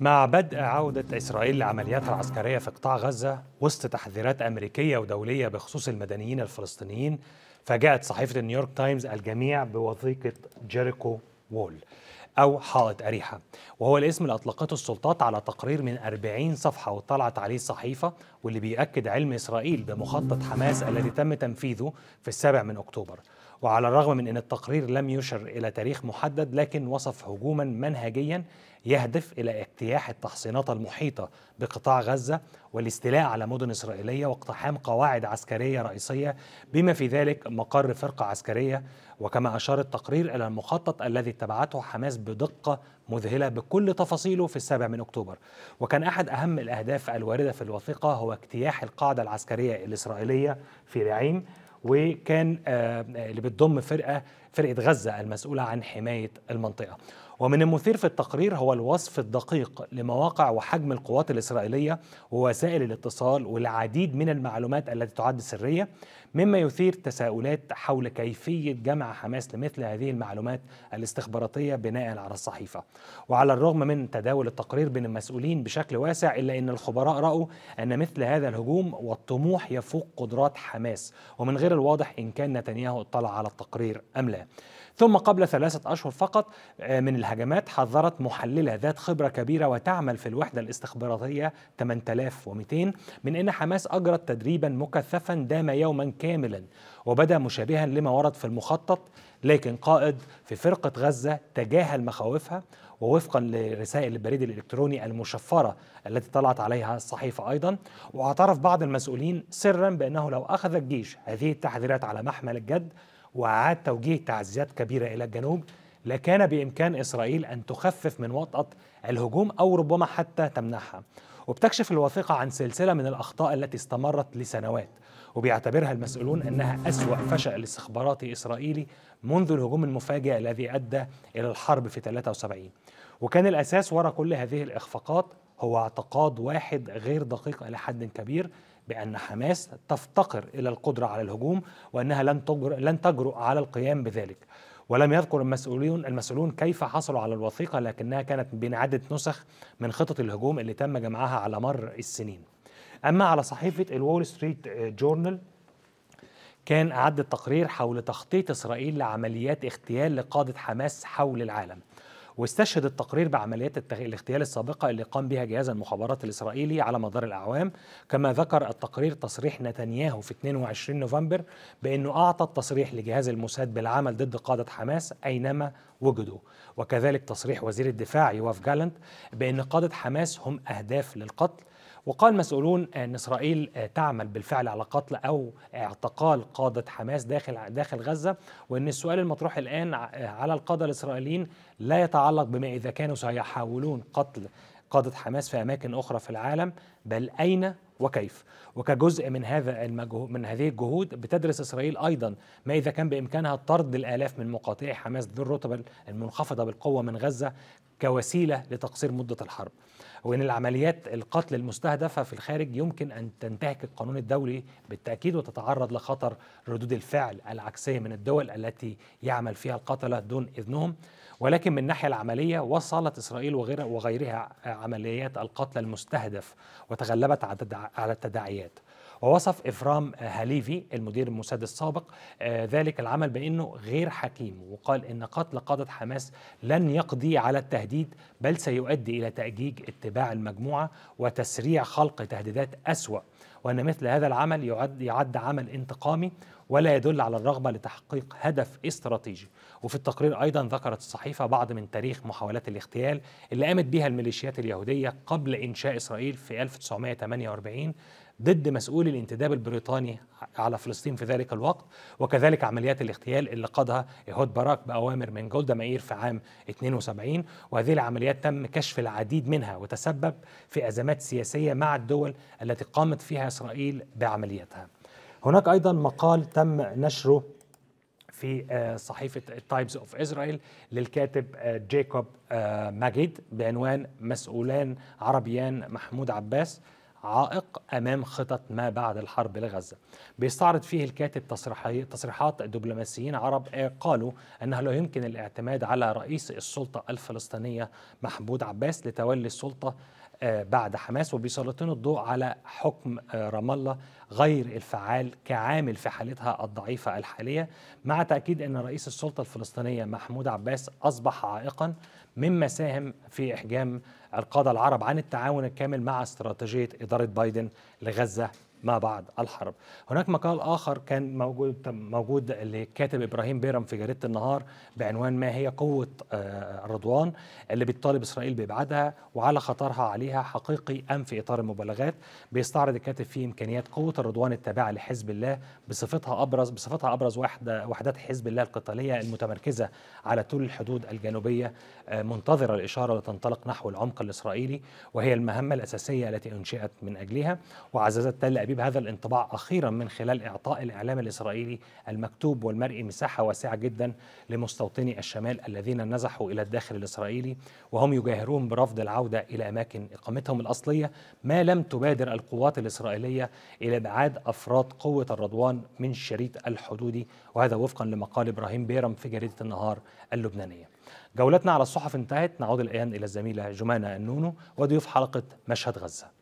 مع بدء عودة إسرائيل لعملياتها العسكرية في قطاع غزة وسط تحذيرات أمريكية ودولية بخصوص المدنيين الفلسطينيين فاجأت صحيفة نيويورك تايمز الجميع بوثيقة جيريكو وول أو حائط أريحة وهو الاسم اللي أطلقته السلطات على تقرير من 40 صفحة واطلعت عليه الصحيفة واللي بيأكد علم إسرائيل بمخطط حماس الذي تم تنفيذه في السابع من أكتوبر وعلى الرغم من أن التقرير لم يشر إلى تاريخ محدد لكن وصف هجوما منهجيا يهدف إلى اجتياح التحصينات المحيطة بقطاع غزة والاستيلاء على مدن إسرائيلية واقتحام قواعد عسكرية رئيسية بما في ذلك مقر فرقة عسكرية وكما أشار التقرير إلى المخطط الذي اتبعته حماس بدقة مذهلة بكل تفاصيله في السابع من أكتوبر وكان أحد أهم الأهداف الواردة في الوثيقة هو اجتياح القاعدة العسكرية الإسرائيلية في رعيم وكان آه، آه، اللي بتضم فرقه فرقه غزه المسؤوله عن حمايه المنطقه ومن المثير في التقرير هو الوصف الدقيق لمواقع وحجم القوات الإسرائيلية ووسائل الاتصال والعديد من المعلومات التي تعد سرية مما يثير تساؤلات حول كيفية جمع حماس لمثل هذه المعلومات الاستخباراتية بناء على الصحيفة وعلى الرغم من تداول التقرير بين المسؤولين بشكل واسع إلا أن الخبراء رأوا أن مثل هذا الهجوم والطموح يفوق قدرات حماس ومن غير الواضح إن كان نتنياهو اطلع على التقرير أم لا ثم قبل ثلاثة أشهر فقط آه، من الهجوم الهجمات حذرت محللة ذات خبرة كبيرة وتعمل في الوحدة الاستخباراتية 8200 من أن حماس أجرت تدريبا مكثفا دام يوما كاملا وبدا مشابها لما ورد في المخطط لكن قائد في فرقة غزة تجاهل مخاوفها ووفقا لرسائل البريد الإلكتروني المشفرة التي طلعت عليها الصحيفة أيضا واعترف بعض المسؤولين سرا بأنه لو أخذ الجيش هذه التحذيرات على محمل الجد وأعاد توجيه تعزيزات كبيرة إلى الجنوب لكان بإمكان إسرائيل أن تخفف من وطأة الهجوم أو ربما حتى تمنحها وبتكشف الوثيقة عن سلسلة من الأخطاء التي استمرت لسنوات وبيعتبرها المسؤولون أنها أسوأ فشل استخباراتي إسرائيلي منذ الهجوم المفاجئ الذي أدى إلى الحرب في 73 وكان الأساس وراء كل هذه الإخفاقات هو اعتقاد واحد غير دقيق إلى حد كبير بأن حماس تفتقر إلى القدرة على الهجوم وأنها لن تجرؤ على القيام بذلك ولم يذكر المسؤولون المسؤولون كيف حصلوا على الوثيقة لكنها كانت بين عدة نسخ من خطط الهجوم اللي تم جمعها على مر السنين أما على صحيفة الوول ستريت جورنال كان أعد التقرير حول تخطيط إسرائيل لعمليات اغتيال لقادة حماس حول العالم واستشهد التقرير بعمليات الاغتيال السابقة اللي قام بها جهاز المخابرات الإسرائيلي على مدار الأعوام كما ذكر التقرير تصريح نتنياهو في 22 نوفمبر بأنه أعطى التصريح لجهاز الموساد بالعمل ضد قادة حماس أينما وجدوا وكذلك تصريح وزير الدفاع يواف جالنت بأن قادة حماس هم أهداف للقتل وقال مسؤولون أن إسرائيل آه، تعمل بالفعل على قتل أو اعتقال قادة حماس داخل داخل غزة وأن السؤال المطروح الآن آه، على القادة الإسرائيليين لا يتعلق بما إذا كانوا سيحاولون قتل قادة حماس في أماكن أخرى في العالم بل أين وكيف وكجزء من هذا المجهو من هذه الجهود بتدرس اسرائيل ايضا ما اذا كان بامكانها طرد الالاف من مقاطعي حماس ذو الرتب المنخفضه بالقوه من غزه كوسيله لتقصير مده الحرب وان العمليات القتل المستهدفه في الخارج يمكن ان تنتهك القانون الدولي بالتاكيد وتتعرض لخطر ردود الفعل العكسيه من الدول التي يعمل فيها القتله دون اذنهم ولكن من الناحيه العمليه وصلت اسرائيل وغيرها عمليات القتل المستهدف وتغلبت على التداعيات ووصف إفرام هاليفي المدير الموساد السابق آه، ذلك العمل بأنه غير حكيم وقال إن قتل قادة حماس لن يقضي على التهديد بل سيؤدي إلى تأجيج اتباع المجموعة وتسريع خلق تهديدات أسوأ وأن مثل هذا العمل يعد, يعد عمل انتقامي ولا يدل على الرغبة لتحقيق هدف استراتيجي وفي التقرير أيضا ذكرت الصحيفة بعض من تاريخ محاولات الاغتيال اللي قامت بها الميليشيات اليهودية قبل إنشاء إسرائيل في 1948 ضد مسؤولي الانتداب البريطاني على فلسطين في ذلك الوقت وكذلك عمليات الاغتيال اللي قادها إيهود باراك بأوامر من جولدا مائير في عام 72 وهذه العمليات تم كشف العديد منها وتسبب في أزمات سياسية مع الدول التي قامت فيها إسرائيل بعملياتها هناك أيضا مقال تم نشره في آه، صحيفة تايمز اوف إسرائيل للكاتب آه، جيكوب آه، ماجد بعنوان مسؤولان عربيان محمود عباس عائق امام خطط ما بعد الحرب لغزه. بيستعرض فيه الكاتب تصريحات دبلوماسيين عرب إيه قالوا انه لا يمكن الاعتماد على رئيس السلطه الفلسطينيه محمود عباس لتولي السلطه بعد حماس وبيسلطون الضوء على حكم آه، رام الله غير الفعال كعامل في حالتها الضعيفة الحالية مع تأكيد أن رئيس السلطة الفلسطينية محمود عباس أصبح عائقا مما ساهم في إحجام القادة العرب عن التعاون الكامل مع استراتيجية إدارة بايدن لغزة ما بعد الحرب هناك مقال آخر كان موجود, موجود لكاتب إبراهيم بيرم في جريدة النهار بعنوان ما هي قوة الرضوان آه، اللي بتطالب إسرائيل بإبعادها وعلى خطرها عليها حقيقي أم في إطار المبالغات بيستعرض الكاتب فيه إمكانيات قوة الرضوان التابعة لحزب الله بصفتها أبرز بصفتها أبرز وحدة وحدات حزب الله القتالية المتمركزة على طول الحدود الجنوبية آه، منتظرة الإشارة لتنطلق نحو العمق الإسرائيلي وهي المهمة الأساسية التي أنشئت من أجلها وعززت تل أبيب تبيب هذا الانطباع أخيرا من خلال إعطاء الإعلام الإسرائيلي المكتوب والمرئي مساحة واسعة جدا لمستوطني الشمال الذين نزحوا إلى الداخل الإسرائيلي وهم يجاهرون برفض العودة إلى أماكن إقامتهم الأصلية ما لم تبادر القوات الإسرائيلية إلى إبعاد أفراد قوة الرضوان من الشريط الحدودي وهذا وفقا لمقال إبراهيم بيرم في جريدة النهار اللبنانية جولتنا على الصحف انتهت نعود الآن إلى الزميلة جمانة النونو وضيوف حلقة مشهد غزة